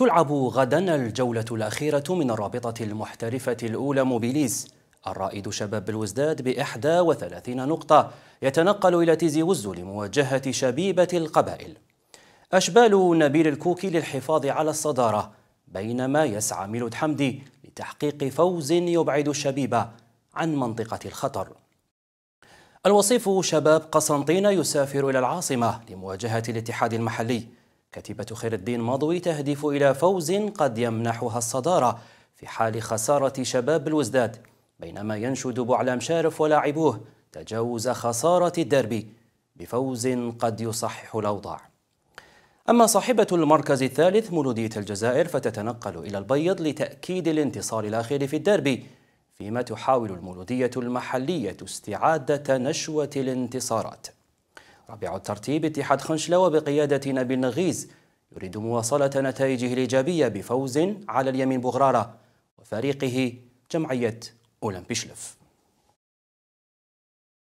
تلعب غدا الجولة الأخيرة من الرابطة المحترفة الأولى موبيليز الرائد شباب الوزداد بإحدى وثلاثين نقطة يتنقل إلى تيزي وزو لمواجهة شبيبة القبائل أشبال نبيل الكوكي للحفاظ على الصدارة بينما يسعى ميلود حمدي لتحقيق فوز يبعد الشبيبة عن منطقة الخطر الوصيف شباب قسنطينة يسافر إلى العاصمة لمواجهة الاتحاد المحلي كتيبة خير الدين ماضوي تهدف إلى فوز قد يمنحها الصدارة في حال خسارة شباب الوزداد بينما ينشد بوعلام شارف ولاعبوه تجاوز خسارة الدربي بفوز قد يصحح الأوضاع أما صاحبة المركز الثالث مولودية الجزائر فتتنقل إلى البيض لتأكيد الانتصار الأخير في الدربي فيما تحاول المولودية المحلية استعادة نشوة الانتصارات رابع الترتيب اتحاد خنشلة وبقيادة نبيل نغيز يريد مواصلة نتائجه الإيجابية بفوز على اليمين بغرارة وفريقه جمعية أولمبي شلف